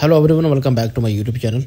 hello everyone welcome back to my YouTube channel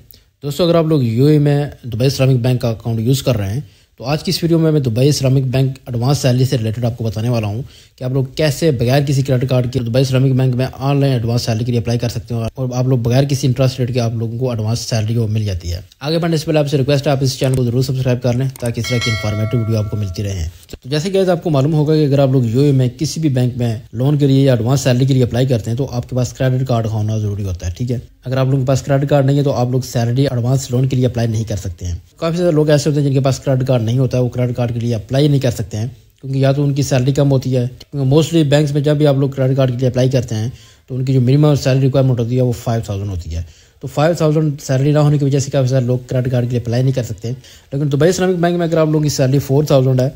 दोस्तों अगर आप लोग यूएई में दुबई इस्लामिक बैंक का अकाउंट यूज़ कर रहे हैं तो आज की इस वीडियो में मैं Dubai Islamic bank advance salary से रिलेटेड आपको बताने वाला हूँ कि आप लोग कैसे बगैर किसी क्रेडिट कार्ड के दुबई श्रमिक बैंक में ऑनलाइन एडवांस सैलरी के लिए अप्लाई कर सकते हो और आप लोग बगैर किसी इंटरेस्ट रेट के आप लोगों को एडवांस सैलरी को मिल जाती है आगे बढ़ने से पहले आपसे रिक्वेस्ट है आप इस चैनल को जरूर सब्सक्राइब कर लें ताकि इस तरह की इन्फॉर्मेटिव वीडियो आपको मिलती रहे तो जैसे कि आपको मालूम होगा कि अगर आप लोग यू में किसी भी बैंक में लोन के लिए या एडवांस सैलरी के लिए अप्लाई करते हैं तो आपके पास क्रेडिट कार्ड होना जरूरी होता है ठीक है अगर आप लोगों के पास क्रेडिट कार्ड नहीं है तो आप लोग सैलरी एडवांस लोन के लिए अप्लाई नहीं कर सकते हैं काफी सारे लोग ऐसे होते हैं जिनके पास क्रेडिट कार्ड नहीं होता है वो क्रेडिट कार्ड के लिए अप्लाई नहीं कर सकते हैं क्योंकि या तो उनकी सैलरी कम होती है क्योंकि मोस्टली बैंक्स में जब भी आप लोग क्रेडिट कार्ड के लिए अप्लाई करते हैं तो उनकी जो मिनिमम सैलरी रिक्वायरमेंट होती है वो फाइव थाउजेंड होती है तो फाइव थाउजेंड सैलरी ना होने की वजह से काफ़ी सारे लोग क्रेडिट कार्ड के लिए अप्लाई नहीं कर सकते लेकिन दुबई इस्लामिक बैंक में अगर आप लोगों की सैलरी फोर थाउजेंड है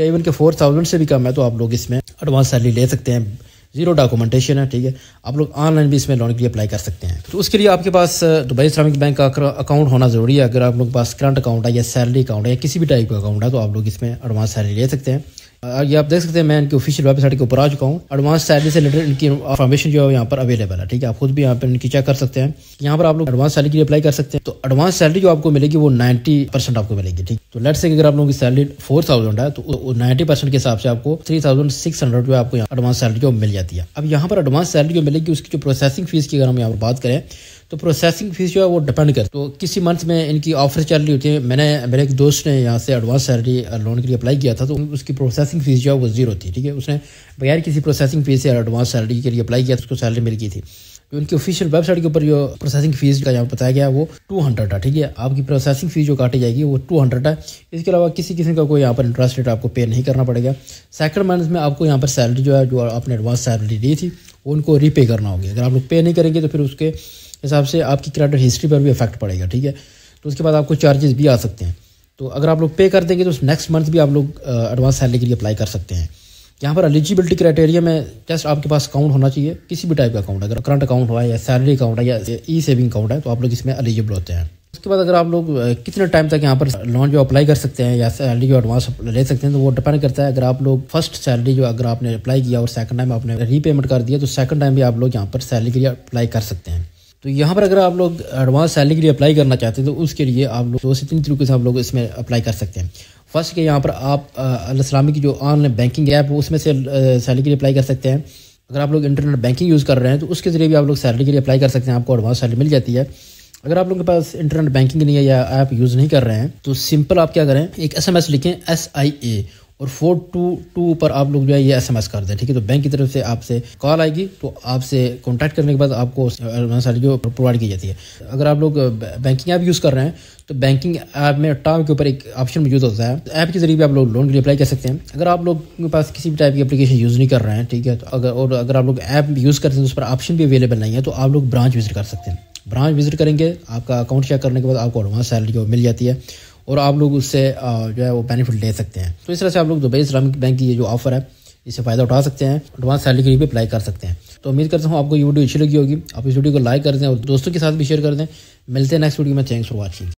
या इवन के फोर थाउजेंड से भी कम है तो आप लोग इसमें एडवांस सैलरी ले सकते हैं जीरो डॉक्यूमेंटेशन है ठीक है आप लोग ऑनलाइन भी इसमें लोन के लिए अप्लाई कर सकते हैं तो उसके लिए आपके पास दुबई इस्लामिक बैंक का अकाउंट होना ज़रूरी है अगर आप लोग पास करंट अकाउंट है या सैलरी अकाउंट है या किसी भी टाइप का अकाउंट है तो आप लोग इसमें एडवांस सैलरी ले सकते हैं Uh, ये आप देख सकते हैं मैं इनकी ऑफिशियल वेबसाइट के ऊपर आ चुका हूँ एडवांस सैलरी से रिलेटेड इनकी इन्फॉर्मेशन जो है यहाँ पर अवेलेबल है ठीक है आप खुद भी यहाँ पर इनकी चेक कर सकते हैं यहाँ पर आप लोग एडवांस सैलरी के लिए अप्लाई कर सकते हैं तो एडवांस सैलरी जो आपको मिलेगी वो नाइन्टी परसेंट आपको मिलेगी ठीक तो लेट से अगर आप लोगों की सैलरी फोर थाउजेंड है तो नाइन्टी परसेंट के हिसाब से आपको थ्री थाउजेंड सिक्स हंड्रेड आपको यहाँ एडवांस सैलरी जो मिल जाती है अब यहाँ पर एडवांस सैलरी जो मिलेगी उसकी जो प्रोसेसिंग फीस की अगर हम यहाँ पर बात करें तो प्रोसेसिंग फीस जो है वो डिपेंड करती तो किसी मंथ में इनकी ऑफर चल रही होती है मैंने मेरे एक दोस्त ने यहाँ से एडवांस सैलरी लोन के लिए अप्लाई किया था तो उसकी प्रोसेस प्रोसेसिंग फीस जो है वो जीरो थी ठीक है उसने बगैर किसी प्रोसेसिंग फीस से एडवांस सैलरी के लिए अप्लाई किया तो उसको सैलरी मिल गई थी जो तो उनकी ऑफिशियल वेबसाइट के ऊपर जो प्रोसेसिंग फीस का यहाँ बताया गया वो टू हंड्रेड है ठीक है आपकी प्रोसेसिंग फीस जो काटी जाएगी वो टू हंड्रेड है इसके अलावा किसी किसी का कोई यहाँ पर इंटरेस्ट रेट आपको पे नहीं करना पड़ेगा सेकंड मंथ में आपको यहाँ पर सैलरी जो है जो आपने एडवांस सैलरी दी थी उनको रीपे करना होगी अगर आप लोग पे नहीं करेंगे तो फिर उसके हिसाब से आपकी क्रेडिट हिस्ट्री पर भी इफेक्ट पड़ेगा ठीक है तो उसके बाद आपको चार्जेस भी आ सकते हैं तो अगर आप लोग पे कर देंगे तो नेक्स्ट मंथ भी आप लोग एडवांस सैलरी के लिए अप्लाई कर सकते हैं यहाँ पर एलिजिबिलिटी क्राइटेरिया में जस्ट आपके पास अकाउंट होना चाहिए किसी भी टाइप का अकाउंट अगर करंट अकाउंट है या सैलरी अकाउंट है या ई सेविंग अकाउंट है तो आप लोग इसमें एलिजिबल होते हैं उसके बाद अगर आप लोग कितने टाइम तक यहाँ पर लोन जो अप्लाई कर सकते हैं या सैलरी जो एडवांस ले सकते हैं तो वो डिपेंड करता है अगर आप लोग फर्स्ट सैलरी जो अगर आपने अप्लाई किया और सेकंड टाइम आपने रीपेमेंट कर दिया तो सेकंड टाइम भी आप लोग यहाँ पर सैलरी के लिए अप्लाई कर सकते हैं तो यहाँ पर अगर आप लोग एडवांस सैलरी के लिए अप्लाई करना चाहते हैं तो उसके लिए आप लोग दो से तीन तरीके से आप लोग इसमें अप्लाई कर सकते हैं फर्स्ट के यहाँ पर आप अलसलामी की जो ऑनलाइन बैंकिंग ऐप उसमें से सैलरी के लिए अप्लाई कर सकते हैं अगर आप लोग इंटरनेट बैंकिंग यूज़ कर रहे हैं तो उसके ज़रिए भी आप लोग सैलरी के लिए अप्लाई कर सकते हैं आपको एडवांस सैलरी मिल जाती है अगर आप लोगों के पास इंटरनेट बैंकिंग नहीं है या ऐप यूज़ नहीं कर रहे हैं तो सिंपल आप क्या करें एक एस लिखें एस आई ए और फोर टू टू पर आप लोग जो है ये एस एम एस कर दें ठीक है तो बैंक की तरफ से आपसे कॉल आएगी तो आपसे कॉन्टैक्ट करने के बाद आपको सर्टिफिकेट प्रोवाइड की जाती है अगर आप लोग बैंकिंग ऐप यूज़ कर रहे हैं तो बैंकिंग ऐप में टाव के ऊपर एक ऑप्शन मौजूद होता है तो ऐप के जरिए भी आप लोग लोन के लिए अप्लाई कर सकते हैं अगर आप लोग के पास किसी भी टाइप की अपलीकेशन यूज़ नहीं कर रहे हैं ठीक है तो अगर और अगर आप लोग ऐप यूज़ करते हैं तो उस पर ऑप्शन भी अवेलेबल नहीं है तो आप लोग ब्रांच विजिट कर सकते हैं ब्रांच विजिट करेंगे आपका अकाउंट चेक करने के बाद आपको एडवांस सैलरी मिल जाती है और आप लोग उससे जो है वो बेनिफिट ले सकते हैं तो इस तरह से आप लोग दुबई इस्लामिक बैंक की ये जो ऑफर है इससे फ़ायदा उठा सकते हैं एडवांस सैलरी के लिए भी अप्लाई कर सकते हैं तो उम्मीद करता हूँ आपको ये वीडियो अच्छी लगी होगी आप इस वीडियो को लाइक कर दें और दोस्तों के साथ भी शेयर कर दें मिलते हैं नेक्स्ट वीडियो में थैंक्स फॉर वॉचिंग